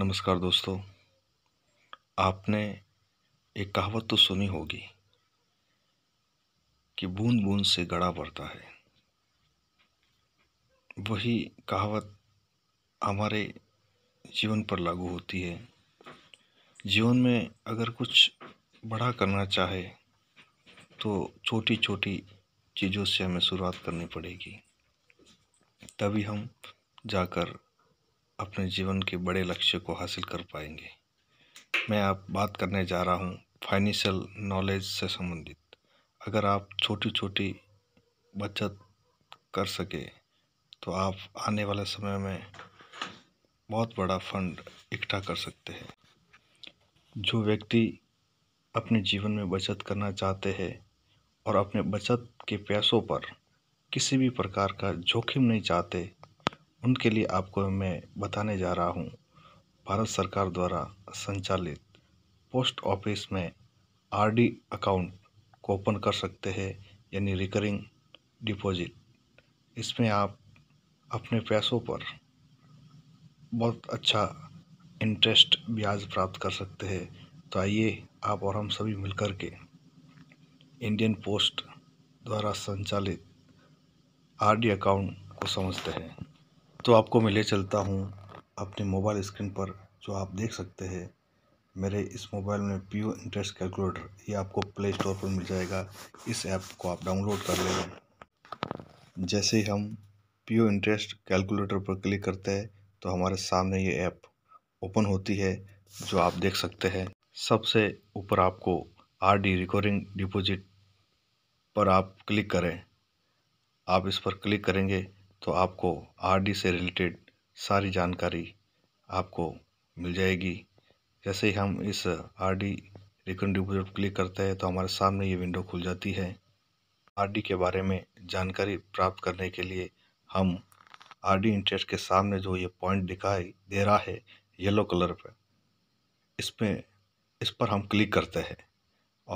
नमस्कार दोस्तों आपने एक कहावत तो सुनी होगी कि बूंद बूंद से गड़ा पड़ता है वही कहावत हमारे जीवन पर लागू होती है जीवन में अगर कुछ बड़ा करना चाहे तो छोटी छोटी चीज़ों से हमें शुरुआत करनी पड़ेगी तभी हम जाकर अपने जीवन के बड़े लक्ष्य को हासिल कर पाएंगे मैं आप बात करने जा रहा हूँ फाइनेंशियल नॉलेज से संबंधित अगर आप छोटी छोटी बचत कर सके तो आप आने वाले समय में बहुत बड़ा फंड इकट्ठा कर सकते हैं जो व्यक्ति अपने जीवन में बचत करना चाहते हैं और अपने बचत के पैसों पर किसी भी प्रकार का जोखिम नहीं चाहते उनके लिए आपको मैं बताने जा रहा हूँ भारत सरकार द्वारा संचालित पोस्ट ऑफिस में आरडी अकाउंट को ओपन कर सकते हैं यानी रिकरिंग डिपॉजिट इसमें आप अपने पैसों पर बहुत अच्छा इंटरेस्ट ब्याज प्राप्त कर सकते हैं तो आइए आप और हम सभी मिलकर के इंडियन पोस्ट द्वारा संचालित आरडी अकाउंट को समझते हैं तो आपको मैं ले चलता हूँ अपने मोबाइल स्क्रीन पर जो आप देख सकते हैं मेरे इस मोबाइल में पी इंटरेस्ट कैलकुलेटर ये आपको प्ले स्टोर पर मिल जाएगा इस ऐप को आप डाउनलोड कर लेंगे जैसे ही हम पी इंटरेस्ट कैलकुलेटर पर क्लिक करते हैं तो हमारे सामने ये ऐप ओपन होती है जो आप देख सकते हैं सबसे ऊपर आपको आर डी रिकरिंग डिपोजिट पर आप क्लिक करें आप इस पर क्लिक करेंगे तो आपको आर डी से रिलेटेड सारी जानकारी आपको मिल जाएगी जैसे ही हम इस आर डी रिकन डिपोजिट पर क्लिक करते हैं तो हमारे सामने ये विंडो खुल जाती है आर डी के बारे में जानकारी प्राप्त करने के लिए हम आर डी इंटरेस्ट के सामने जो ये पॉइंट दिखाई दे रहा है येलो कलर पर इसमें इस पर हम क्लिक करते हैं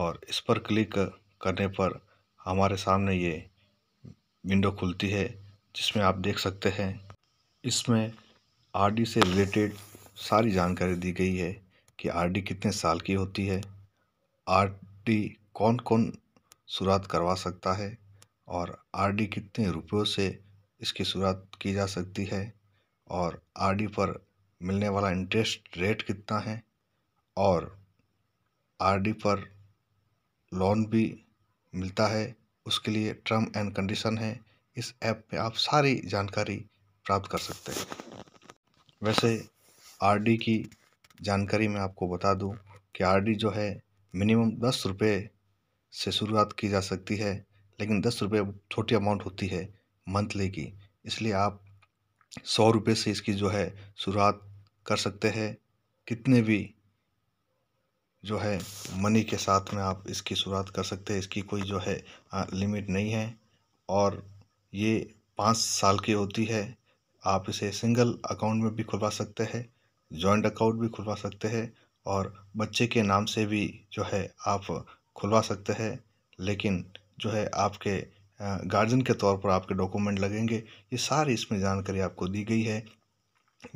और इस पर क्लिक करने पर हमारे सामने ये विंडो खुलती है जिसमें आप देख सकते हैं इसमें आर.डी. से रिलेटेड सारी जानकारी दी गई है कि आर.डी. कितने साल की होती है आर.डी. कौन कौन शुरुआत करवा सकता है और आर.डी. कितने रुपयों से इसकी शुरुआत की जा सकती है और आर.डी. पर मिलने वाला इंटरेस्ट रेट कितना है और आर.डी. पर लोन भी मिलता है उसके लिए टर्म एंड कंडीशन है इस ऐप में आप सारी जानकारी प्राप्त कर सकते हैं वैसे आर डी की जानकारी मैं आपको बता दूं कि आर डी जो है मिनिमम दस रुपये से शुरुआत की जा सकती है लेकिन दस रुपये छोटी अमाउंट होती है मंथली की इसलिए आप सौ रुपये से इसकी जो है शुरुआत कर सकते हैं कितने भी जो है मनी के साथ में आप इसकी शुरुआत कर सकते हैं इसकी कोई जो है लिमिट नहीं है और ये पाँच साल की होती है आप इसे सिंगल अकाउंट में भी खुलवा सकते हैं जॉइंट अकाउंट भी खुलवा सकते हैं और बच्चे के नाम से भी जो है आप खुलवा सकते हैं लेकिन जो है आपके गार्जियन के तौर पर आपके डॉक्यूमेंट लगेंगे ये सारी इसमें जानकारी आपको दी गई है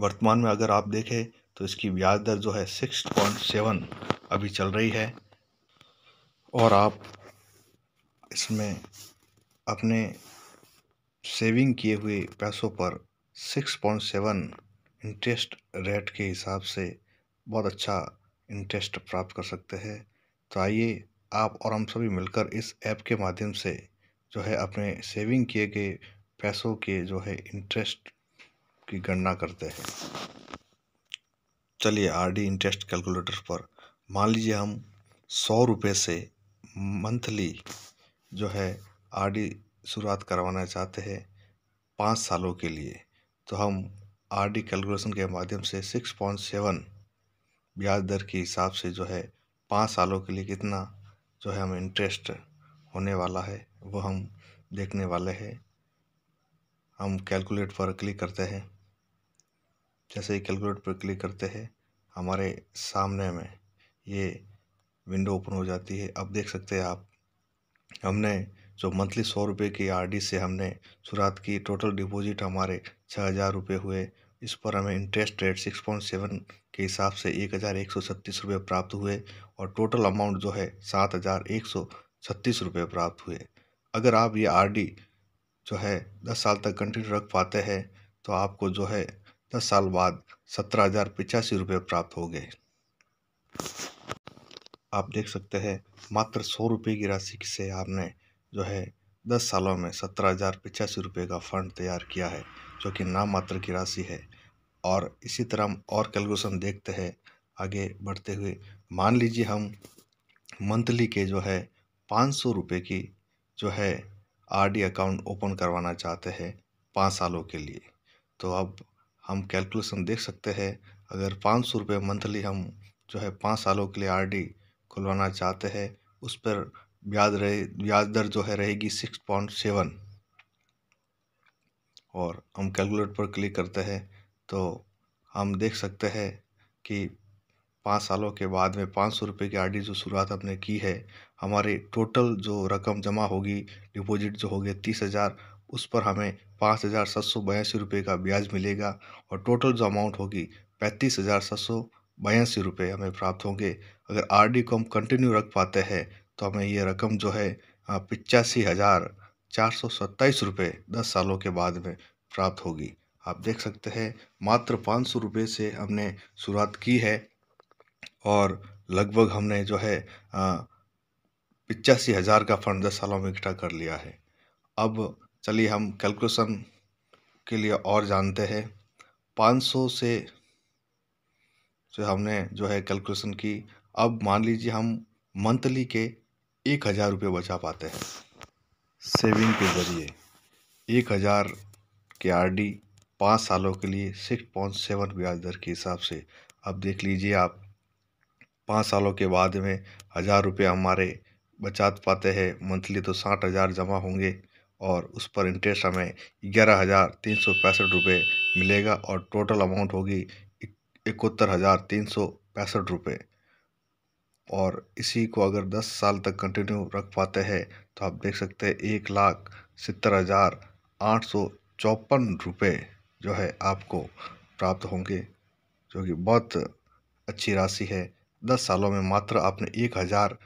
वर्तमान में अगर आप देखें तो इसकी ब्याज दर जो है सिक्स पॉइंट सेवन अभी चल रही है और आप इसमें अपने सेविंग किए हुए पैसों पर six point seven interest rate के हिसाब से बहुत अच्छा इंटरेस्ट प्राप्त कर सकते हैं तो आइए आप और हम सभी मिलकर इस ऐप के माध्यम से जो है अपने सेविंग किए गए पैसों के जो है इंटरेस्ट की गणना करते हैं चलिए आरडी इंटरेस्ट कैलकुलेटर पर मान लीजिए हम सौ रुपये से मंथली जो है आरडी शुरुआत करवाना चाहते हैं पाँच सालों के लिए तो हम आर डी कैलकुलेशन के माध्यम से सिक्स पॉइंट सेवन ब्याज दर के हिसाब से जो है पाँच सालों के लिए कितना जो है हमें इंटरेस्ट होने वाला है वो हम देखने वाले हैं हम कैलकुलेट पर क्लिक करते हैं जैसे ही कैलकुलेट पर क्लिक करते हैं हमारे सामने में ये विंडो ओपन हो जाती है अब देख सकते हैं आप हमने जो मंथली सौ रुपये की आरडी से हमने शुरुआत की टोटल डिपॉजिट हमारे छः हज़ार रुपये हुए इस पर हमें interest rate six point seven के हिसाब से एक हज़ार एक सौ छत्तीस रुपये प्राप्त हुए और टोटल अमाउंट जो है सात हज़ार एक सौ छत्तीस रुपये प्राप्त हुए अगर आप ये आर जो है दस साल तक कंटिन्यू रख पाते हैं तो आपको जो है दस साल बाद सत्रह हज़ार पिचासी रुपये प्राप्त हो गए आप देख सकते हैं मात्र सौ रुपये की राशि से आपने जो है दस सालों में सत्रह हज़ार पचासी रुपये का फंड तैयार किया है जो कि नाम मात्र की राशि है और इसी तरह हम और कैलकुलेशन देखते हैं आगे बढ़ते हुए मान लीजिए हम मंथली के जो है पाँच सौ रुपये की जो है आरडी अकाउंट ओपन करवाना चाहते हैं पाँच सालों के लिए तो अब हम कैलकुलेशन देख सकते हैं अगर पाँच सौ रुपये मंथली हम जो है पाँच सालों के लिए आरडी खुलवाना चाहते हैं उस पर ब्याज रहे ब्याज दर जो है रहेगी सिक्स पॉइंट सेवन और हम कैलकुलेट पर क्लिक करते हैं तो हम देख सकते हैं कि पाँच सालों के बाद में पाँच सौ रुपये की आर जो शुरुआत हमने की है हमारी टोटल जो रकम जमा होगी डिपॉजिट जो होगी तीस हज़ार उस पर हमें पाँच हज़ार सात सौ बयासी रुपये का ब्याज मिलेगा और टोटल जो अमाउंट होगी पैंतीस हज़ार सात सौ बयासी रुपये हमें प्राप्त होंगे अगर आरडी को हम कंटिन्यू रख पाते हैं तो हमें ये रकम जो है पिचासी हज़ार चार सौ सत्ताईस रुपये दस सालों के बाद में प्राप्त होगी आप देख सकते हैं मात्र पाँच सौ रुपये से हमने शुरुआत की है और लगभग हमने जो है पिचासी हज़ार का फंड दस सालों में इकट्ठा कर लिया है अब चलिए हम कैलकुलेशन के लिए और जानते हैं पाँच सौ से जो हमने जो है कैलकुलेशन की अब मान लीजिए हम मंथली के एक हज़ार रुपये बचा पाते हैं सेविंग के ज़रिए एक हज़ार के आर डी पाँच सालों के लिए सिक्स पॉइंट सेवन ब्याज दर के हिसाब से अब देख लीजिए आप पाँच सालों के बाद में हज़ार रुपये हमारे बचा पाते हैं मंथली तो साठ हज़ार जमा होंगे और उस पर इंटरेस्ट हमें ग्यारह हज़ार तीन सौ पैंसठ रुपये मिलेगा और टोटल अमाउंट होगी इकहत्तर हज़ार तीन सौ पैंसठ रुपये और इसी को अगर दस साल तक कंटिन्यू रख पाते हैं तो आप देख सकते हैं एक लाख सत्तर हज़ार आठ सौ चौपन रुपये जो है आपको प्राप्त होंगे जो कि बहुत अच्छी राशि है दस सालों में मात्र आपने एक हज़ार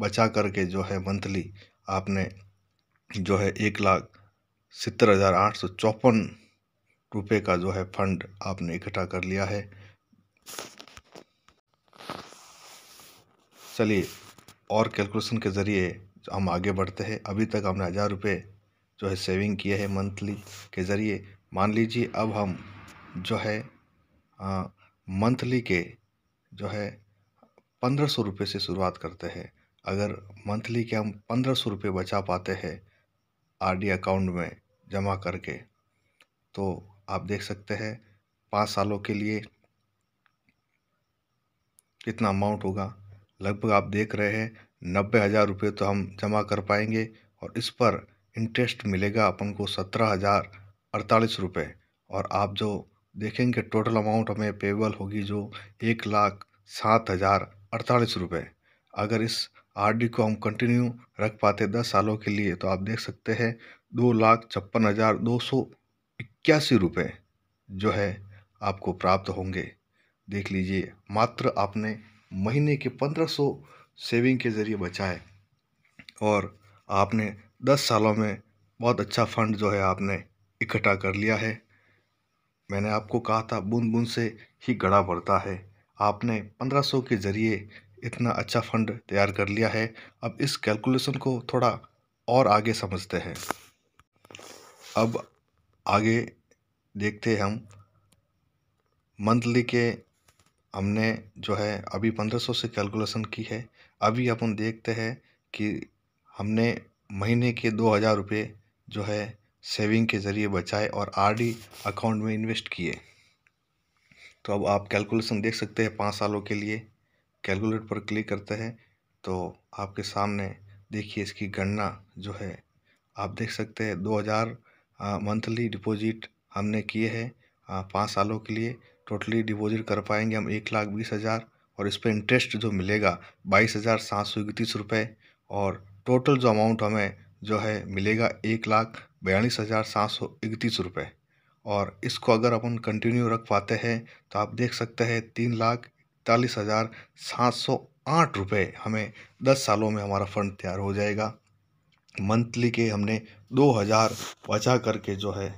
बचा करके जो है मंथली आपने जो है एक लाख सत्तर हज़ार आठ सौ चौपन रुपये का जो है फंड आपने इकट्ठा कर लिया है चलिए और कैलकुलेशन के ज़रिए हम आगे बढ़ते हैं अभी तक हमने हज़ार रुपये जो है सेविंग किए हैं मंथली के ज़रिए मान लीजिए अब हम जो है मंथली के जो है पंद्रह सौ रुपये से शुरुआत करते हैं अगर मंथली के हम पंद्रह सौ रुपये बचा पाते हैं आरडी अकाउंट में जमा करके तो आप देख सकते हैं पाँच सालों के लिए कितना अमाउंट होगा लगभग आप देख रहे हैं नब्बे हज़ार रुपये तो हम जमा कर पाएंगे और इस पर इंटरेस्ट मिलेगा अपन को सत्रह हज़ार अड़तालीस रुपये और आप जो देखेंगे टोटल अमाउंट हमें पेबल होगी जो एक लाख सात हज़ार अड़तालीस रुपये अगर इस आरडी को हम कंटिन्यू रख पाते दस सालों के लिए तो आप देख सकते हैं दो लाख छप्पन हज़ार दो सौ इक्यासी रुपये जो है आपको प्राप्त होंगे देख लीजिए मात्र आपने महीने के पंद्रह सौ सेविंग के ज़रिए बचाए और आपने दस सालों में बहुत अच्छा फंड जो है आपने इकट्ठा कर लिया है मैंने आपको कहा था बूंद बूंद से ही गड़ा बढ़ता है आपने पंद्रह सौ के ज़रिए इतना अच्छा फंड तैयार कर लिया है अब इस कैलकुलेशन को थोड़ा और आगे समझते हैं अब आगे देखते हम मंथली के हमने जो है अभी पंद्रह सौ से कैलकुलेसन की है अभी अपन देखते हैं कि हमने महीने के दो हज़ार रुपये जो है सेविंग के ज़रिए बचाए और आरडी अकाउंट में इन्वेस्ट किए तो अब आप कैलकुलेशन देख सकते हैं पाँच सालों के लिए कैलकुलेट पर क्लिक करते हैं तो आपके सामने देखिए इसकी गणना जो है आप देख सकते हैं हज़ार मंथली डिपॉजिट हमने किए हैं पाँच सालों के लिए टोटली डिपॉजिट कर पाएंगे हम एक लाख बीस हज़ार और इस पर इंटरेस्ट जो मिलेगा बाईस हज़ार सात सौ इकतीस रुपये और टोटल जो अमाउंट हमें जो है मिलेगा एक लाख बयालीस हज़ार सात सौ इकतीस रुपये और इसको अगर अपन कंटिन्यू रख पाते हैं तो आप देख सकते हैं तीन लाख इकतालीस हज़ार सात सौ आठ रुपये हमें दस सालों में हमारा फंड तैयार हो जाएगा मंथली के हमने दो हज़ार बचा करके जो है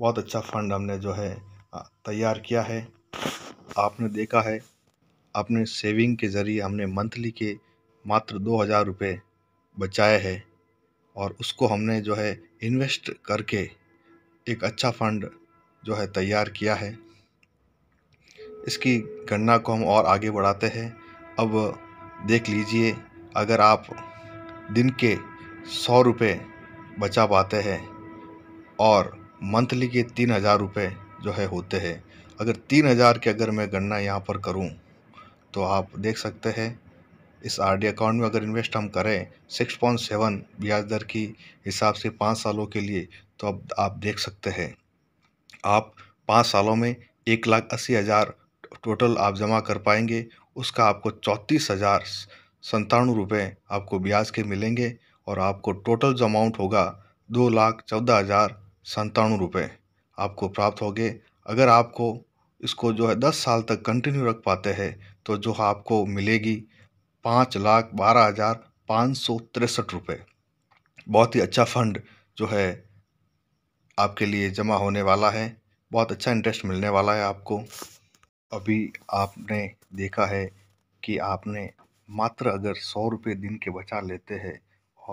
बहुत अच्छा फंड हमने जो है तैयार किया है आपने देखा है अपने सेविंग के ज़रिए हमने मंथली के मात्र दो हज़ार रुपये बचाए हैं और उसको हमने जो है इन्वेस्ट करके एक अच्छा फंड जो है तैयार किया है इसकी गणना को हम और आगे बढ़ाते हैं अब देख लीजिए अगर आप दिन के सौ रुपये बचा पाते हैं और मंथली के तीन हज़ार रुपये जो है होते हैं अगर तीन हज़ार की अगर मैं गणना यहाँ पर करूँ तो आप देख सकते हैं इस आर अकाउंट में अगर इन्वेस्ट हम करें सिक्स पॉइंट सेवन ब्याज दर की हिसाब से पाँच सालों के लिए तो अब आप देख सकते हैं आप पाँच सालों में एक लाख अस्सी हज़ार टोटल आप जमा कर पाएंगे उसका आपको चौंतीस हज़ार संतानवे रुपये आपको ब्याज के मिलेंगे और आपको टोटल जो अमाउंट होगा दो लाख चौदह हज़ार संतानवे रुपये आपको प्राप्त होंगे अगर आपको इसको जो है दस साल तक कंटिन्यू रख पाते हैं तो जो है आपको मिलेगी पाँच लाख बारह हज़ार पाँच सौ तिरसठ रुपये बहुत ही अच्छा फंड जो है आपके लिए जमा होने वाला है बहुत अच्छा इंटरेस्ट मिलने वाला है आपको अभी आपने देखा है कि आपने मात्र अगर सौ रुपये दिन के बचा लेते हैं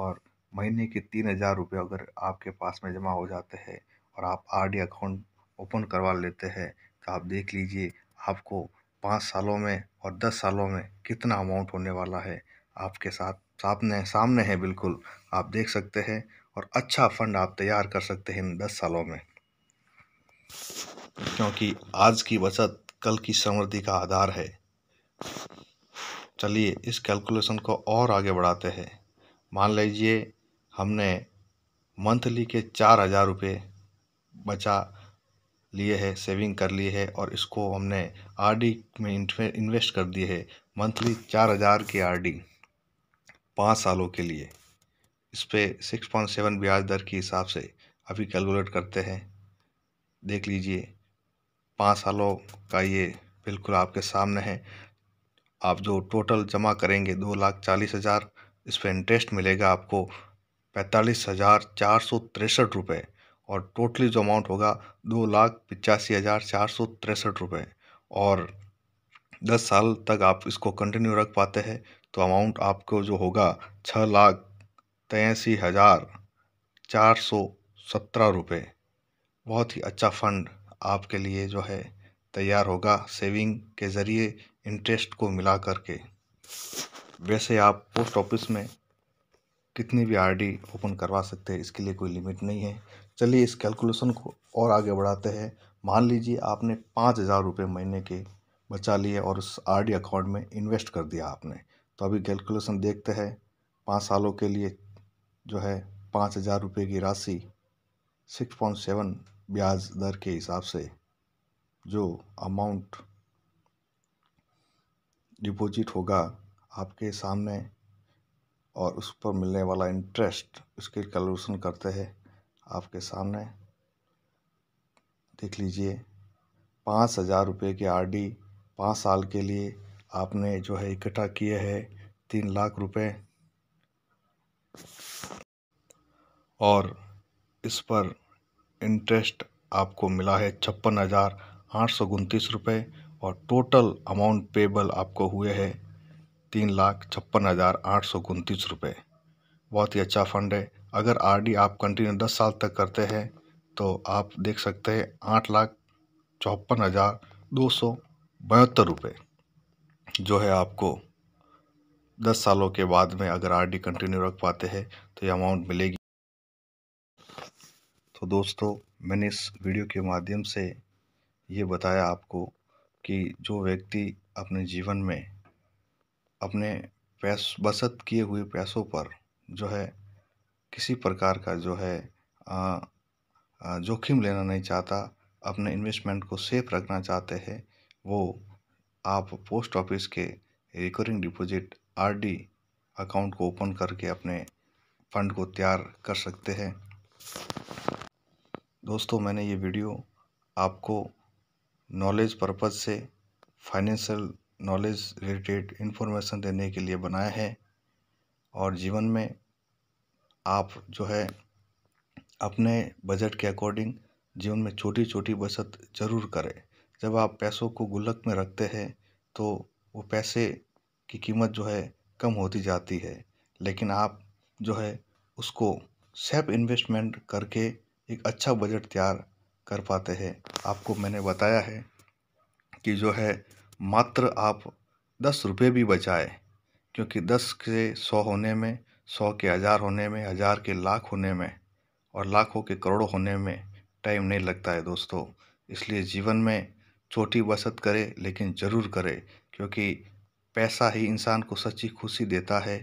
और महीने के तीन हज़ार रुपये अगर आपके पास में जमा हो जाते हैं और आप आर अकाउंट ओपन करवा लेते हैं तो आप देख लीजिए आपको पाँच सालों में और दस सालों में कितना अमाउंट होने वाला है आपके साथ सामने सामने है बिल्कुल आप देख सकते हैं और अच्छा फंड आप तैयार कर सकते हैं इन दस सालों में क्योंकि आज की बचत कल की समृद्धि का आधार है चलिए इस कैलकुलेशन को और आगे बढ़ाते हैं मान लीजिए हमने मंथली के चार हज़ार रुपये बचा लिए है सेविंग कर लिए है और इसको हमने आर डी में इन्वेस्ट कर दिए है मंथली चार हज़ार की आर डी पाँच सालों के लिए इस पर सिक्स पॉइंट सेवन ब्याज दर के हिसाब से अभी कैलकुलेट करते हैं देख लीजिए पाँच सालों का ये बिल्कुल आपके सामने है आप जो टोटल जमा करेंगे दो लाख चालीस हज़ार इस पर इंटरेस्ट मिलेगा आपको पैंतालीस हज़ार चार सौ तिरसठ रुपये और टोटली जो अमाउंट होगा दो लाख पचासी हज़ार चार सौ तिरसठ रुपये और दस साल तक आप इसको कंटिन्यू रख पाते हैं तो अमाउंट आपको जो होगा छः लाख तेयासी हज़ार चार सौ सत्रह रुपये बहुत ही अच्छा फंड आपके लिए जो है तैयार होगा सेविंग के ज़रिए इंटरेस्ट को मिला करके वैसे आप पोस्ट ऑफिस में कितनी भी आरडी ओपन करवा सकते हैं इसके लिए कोई लिमिट नहीं है चलिए इस कैलकुलेसन को और आगे बढ़ाते हैं मान लीजिए आपने पाँच हज़ार रुपये महीने के बचा लिए और उस आर डी अकाउंट में इन्वेस्ट कर दिया आपने तो अभी कैलकुलेसन देखते हैं पाँच सालों के लिए जो है पाँच हज़ार रुपये की राशि सिक्स पॉइंट सेवन ब्याज दर के हिसाब से जो अमाउंट डिपॉजिट होगा आपके सामने और उस पर मिलने वाला इंटरेस्ट उसके कैलकुलेसन करते हैं आपके सामने देख लीजिए पाँच हज़ार रुपये की आर डी पाँच साल के लिए आपने जो है इकट्ठा किए है तीन लाख रुपए और इस पर इंटरेस्ट आपको मिला है छप्पन हज़ार आठ सौ उनतीस रुपये और टोटल अमाउंट पेबल आपको हुए है तीन लाख छप्पन हज़ार आठ सौ उनतीस रुपये बहुत ही अच्छा फ़ंड है अगर आर आप कंटिन्यू दस साल तक करते हैं तो आप देख सकते हैं आठ लाख चौपन हज़ार दो सौ बहत्तर रुपये जो है आपको दस सालों के बाद में अगर आर कंटिन्यू रख पाते हैं तो ये अमाउंट मिलेगी तो दोस्तों मैंने इस वीडियो के माध्यम से ये बताया आपको कि जो व्यक्ति अपने जीवन में अपने पैस बचत किए हुए पैसों पर जो है किसी प्रकार का जो है जोखिम लेना नहीं चाहता अपने इन्वेस्टमेंट को सेफ रखना चाहते हैं वो आप पोस्ट ऑफिस के रिकरिंग डिपॉजिट आरडी अकाउंट को ओपन करके अपने फंड को तैयार कर सकते हैं दोस्तों मैंने ये वीडियो आपको नॉलेज पर्पज़ से फाइनेंशियल नॉलेज रिलेटेड इन्फॉर्मेशन देने के लिए बनाया है और जीवन में आप जो है अपने बजट के अकॉर्डिंग जीवन में छोटी छोटी बचत ज़रूर करें जब आप पैसों को गुल्लक में रखते हैं तो वो पैसे की कीमत जो है कम होती जाती है लेकिन आप जो है उसको सेफ इन्वेस्टमेंट करके एक अच्छा बजट तैयार कर पाते हैं आपको मैंने बताया है कि जो है मात्र आप दस रुपये भी बचाए क्योंकि दस से सौ होने में सौ के हज़ार होने में हज़ार के लाख होने में और लाखों के करोड़ों होने में टाइम नहीं लगता है दोस्तों इसलिए जीवन में छोटी बचत करें लेकिन ज़रूर करें क्योंकि पैसा ही इंसान को सच्ची खुशी देता है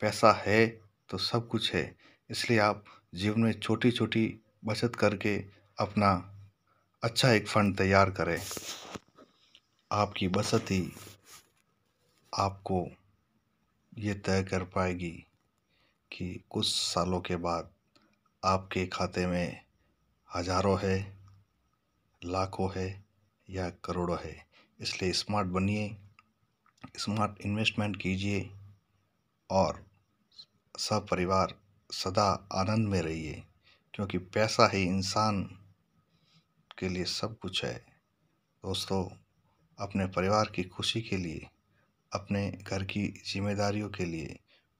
पैसा है तो सब कुछ है इसलिए आप जीवन में छोटी छोटी बचत करके अपना अच्छा एक फंड तैयार करें आपकी बचत ही आपको ये तय कर पाएगी कि कुछ सालों के बाद आपके खाते में हज़ारों है लाखों है या करोड़ों है इसलिए स्मार्ट बनिए स्मार्ट इन्वेस्टमेंट कीजिए और सब परिवार सदा आनंद में रहिए क्योंकि पैसा ही इंसान के लिए सब कुछ है दोस्तों अपने परिवार की खुशी के लिए अपने घर की जिम्मेदारियों के लिए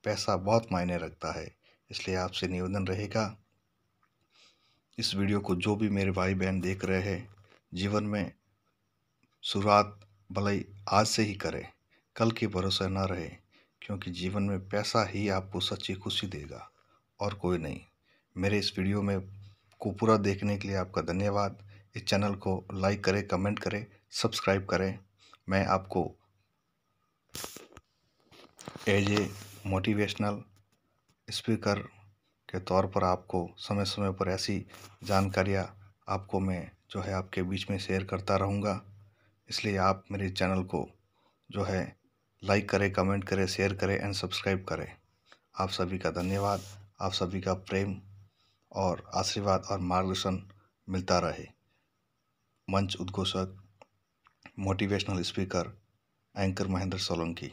पैसा बहुत मायने रखता है इसलिए आपसे निवेदन रहेगा इस वीडियो को जो भी मेरे भाई बहन देख रहे हैं जीवन में शुरुआत भलाई आज से ही करें कल के भरोसे ना रहे क्योंकि जीवन में पैसा ही आपको सच्ची खुशी देगा और कोई नहीं मेरे इस वीडियो में को पूरा देखने के लिए आपका धन्यवाद इस चैनल को लाइक करें कमेंट करें सब्सक्राइब करें मैं आपको एज ए मोटिवेशनल स्पीकर के तौर पर आपको समय समय पर ऐसी जानकारियाँ आपको मैं जो है आपके बीच में शेयर करता रहूँगा इसलिए आप मेरे चैनल को जो है लाइक करें कमेंट करें शेयर करें एंड सब्सक्राइब करें आप सभी का धन्यवाद आप सभी का प्रेम और आशीर्वाद और मार्गदर्शन मिलता रहे मंच उद्घोषक motivational speaker anchor Mahendra Solanki